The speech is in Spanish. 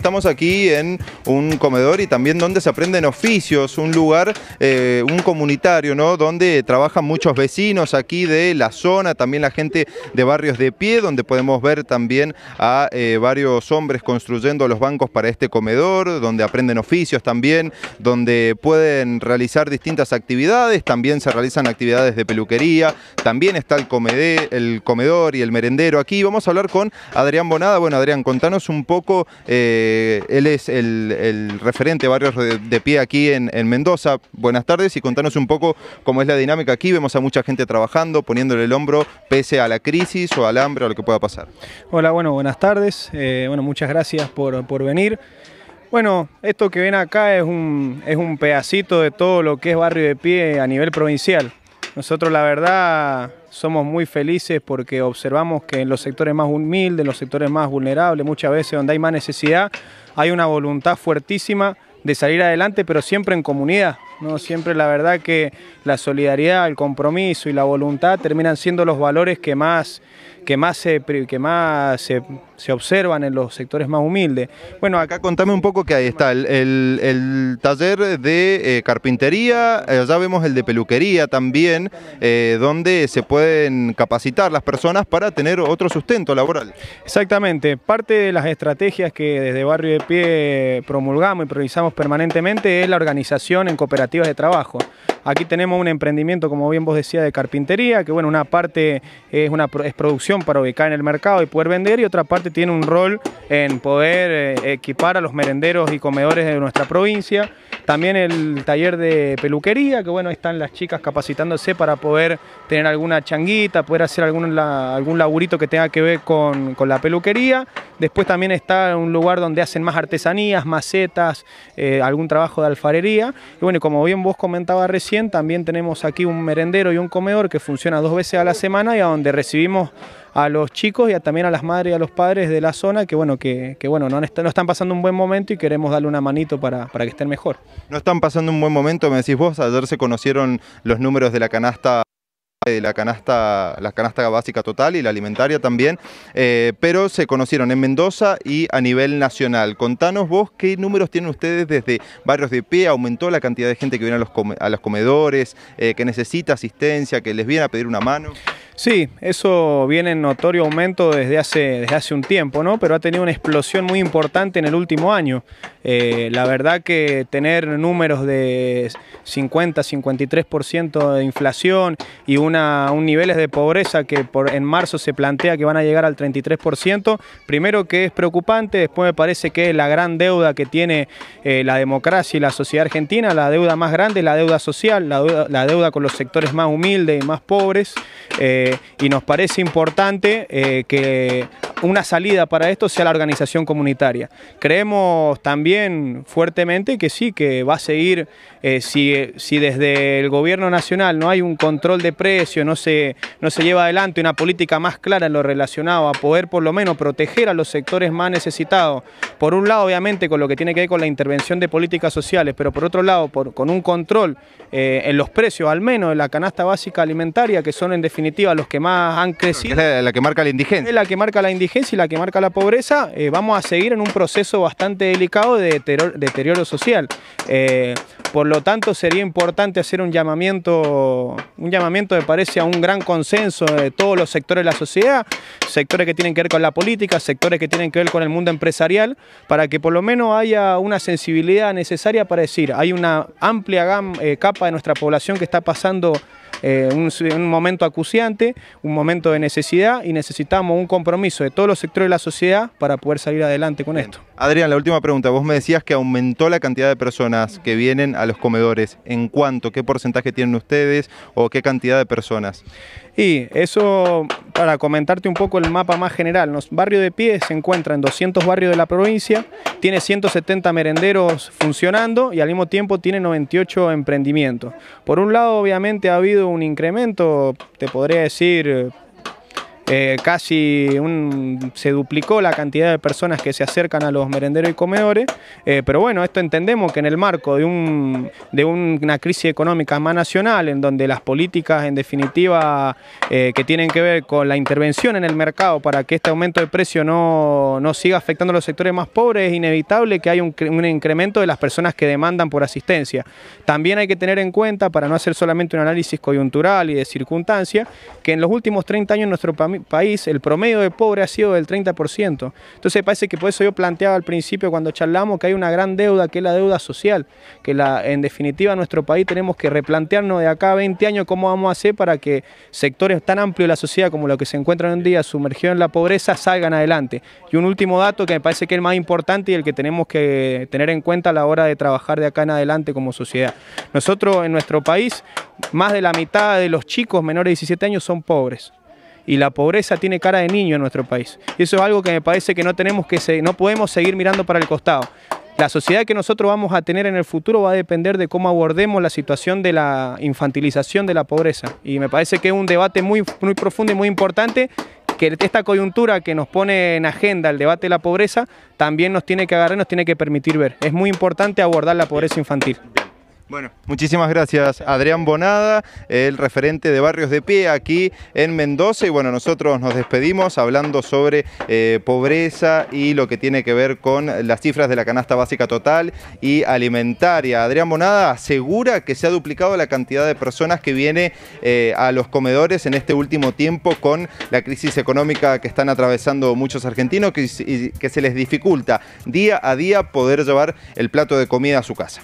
Estamos aquí en un comedor y también donde se aprenden oficios, un lugar, eh, un comunitario, ¿no? Donde trabajan muchos vecinos aquí de la zona, también la gente de barrios de pie, donde podemos ver también a eh, varios hombres construyendo los bancos para este comedor, donde aprenden oficios también, donde pueden realizar distintas actividades, también se realizan actividades de peluquería, también está el, comedé, el comedor y el merendero aquí. Vamos a hablar con Adrián Bonada. Bueno, Adrián, contanos un poco... Eh, eh, él es el, referente Barrio barrios de, pie aquí en, Mendoza. Buenas tardes y contanos un poco cómo es la dinámica aquí. Vemos a mucha gente trabajando, poniéndole el hombro pese a la crisis o al hambre o lo que pueda pasar. Hola, bueno, buenas tardes. Eh, bueno, muchas gracias por, venir. Bueno, esto que ven acá es un, es un pedacito de todo lo que es barrio de pie a nivel provincial. Nosotros la verdad somos muy felices porque observamos que en los sectores más humildes, en los sectores más vulnerables, muchas veces donde hay más necesidad, hay una voluntad fuertísima de salir adelante, pero siempre en comunidad. ¿no? Siempre la verdad que la solidaridad, el compromiso y la voluntad terminan siendo los valores que más, que más, se, que más se, observan en los sectores más humildes. Bueno, acá contame un poco que ahí está el, taller de eh, carpintería, allá vemos el de peluquería también, eh, donde se pueden capacitar las personas para tener otro sustento laboral. Exactamente, parte de las estrategias que desde Barrio de Pie promulgamos y priorizamos permanentemente es la organización en cooperativas de trabajo. Aquí tenemos un emprendimiento, como bien vos decías de carpintería, que bueno, una parte es, una, es producción para ubicar en el mercado y poder vender y otra parte tiene un rol en poder eh, equipar a los merenderos y comedores de nuestra provincia. También el taller de peluquería, que bueno, están las chicas capacitándose para poder tener alguna changuita, poder hacer algún, algún laburito que tenga que ver con, la peluquería. Después también está un lugar donde hacen más artesanías, macetas, eh, algún trabajo de alfarería. Y bueno, como bien vos comentabas recién, también tenemos aquí un merendero y un comedor que funciona dos veces a la semana y a donde recibimos a los chicos y también a las madres y a los padres de la zona que bueno, que, bueno, no, no, están pasando un buen momento y queremos darle una manito para, para que estén mejor. No están pasando un buen momento, me decís vos, ayer se conocieron los números de la canasta la canasta, la canasta básica total y la alimentaria también, eh, pero se conocieron en Mendoza y a nivel nacional. Contanos vos qué números tienen ustedes desde barrios de pie, aumentó la cantidad de gente que viene a los, comedores, eh, que necesita asistencia, que les viene a pedir una mano. Sí, eso viene en notorio aumento desde hace, desde hace un tiempo, ¿no? Pero ha tenido una explosión muy importante en el último año. Eh, la verdad que tener números de 50, 53% de inflación y una un niveles de pobreza que por, en marzo se plantea que van a llegar al 33%. Primero que es preocupante, después me parece que es la gran deuda que tiene eh, la democracia y la sociedad argentina, la deuda más grande es la deuda social, la deuda, con los sectores más humildes y más pobres. Eh, y nos parece importante eh, que una salida para esto sea la organización comunitaria. Creemos también fuertemente que sí, que va a seguir, eh, si, desde el gobierno nacional no hay un control de precios, no se, no se lleva adelante una política más clara en lo relacionado a poder por lo menos proteger a los sectores más necesitados. Por un lado, obviamente, con lo que tiene que ver con la intervención de políticas sociales, pero por otro lado, con un control eh, en los precios, al menos en la canasta básica alimentaria, que son en definitiva los que más han crecido. la, que marca la indigencia. Es la que marca la indigencia y la que marca la pobreza, eh, vamos a seguir en un proceso bastante delicado de deterioro, social. Eh, por lo tanto, sería importante hacer un llamamiento, un llamamiento me parece a un gran consenso de todos los sectores de la sociedad, sectores que tienen que ver con la política, sectores que tienen que ver con el mundo empresarial, para que por lo menos haya una sensibilidad necesaria para decir, hay una amplia eh, capa de nuestra población que está pasando eh, un, momento acuciante, un momento de necesidad y necesitamos un compromiso de todos los sectores de la sociedad para poder salir adelante con esto. Adrián, la última pregunta. Vos me decías que aumentó la cantidad de personas que vienen a los comedores. ¿En cuánto? ¿Qué porcentaje tienen ustedes o qué cantidad de personas? Y eso, para comentarte un poco el mapa más general, barrio de pie se encuentra en 200 barrios de la provincia, tiene 170 merenderos funcionando y al mismo tiempo tiene 98 emprendimientos. Por un lado, obviamente ha habido un incremento, te podría decir, eh, casi se duplicó la cantidad de personas que se acercan a los merenderos y comedores, eh, pero bueno, esto entendemos que en el marco de, una crisis económica más nacional, en donde las políticas en definitiva eh, que tienen que ver con la intervención en el mercado para que este aumento de precio no, siga afectando a los sectores más pobres, es inevitable que haya un, un incremento de las personas que demandan por asistencia. También hay que tener en cuenta, para no hacer solamente un análisis coyuntural y de circunstancia, que en los últimos 30 años nuestro país país el promedio de pobre ha sido del 30%. Entonces parece que por eso yo planteaba al principio cuando charlamos que hay una gran deuda, que es la deuda social, que la, en definitiva nuestro país tenemos que replantearnos de acá a 20 años cómo vamos a hacer para que sectores tan amplios de la sociedad como los que se encuentran hoy en día sumergidos en la pobreza salgan adelante. Y un último dato que me parece que es el más importante y el que tenemos que tener en cuenta a la hora de trabajar de acá en adelante como sociedad. Nosotros en nuestro país, más de la mitad de los chicos menores de 17 años son pobres y la pobreza tiene cara de niño en nuestro país. Y eso es algo que me parece que no tenemos que no podemos seguir mirando para el costado. La sociedad que nosotros vamos a tener en el futuro va a depender de cómo abordemos la situación de la infantilización de la pobreza. Y me parece que es un debate muy, muy profundo y muy importante que esta coyuntura que nos pone en agenda el debate de la pobreza también nos tiene que agarrar, nos tiene que permitir ver. Es muy importante abordar la pobreza infantil. Bueno, muchísimas gracias Adrián Bonada, el referente de Barrios de Pie aquí en Mendoza. Y bueno, nosotros nos despedimos hablando sobre eh, pobreza y lo que tiene que ver con las cifras de la canasta básica total y alimentaria. Adrián Bonada asegura que se ha duplicado la cantidad de personas que viene eh, a los comedores en este último tiempo con la crisis económica que están atravesando muchos argentinos y que se les dificulta día a día poder llevar el plato de comida a su casa.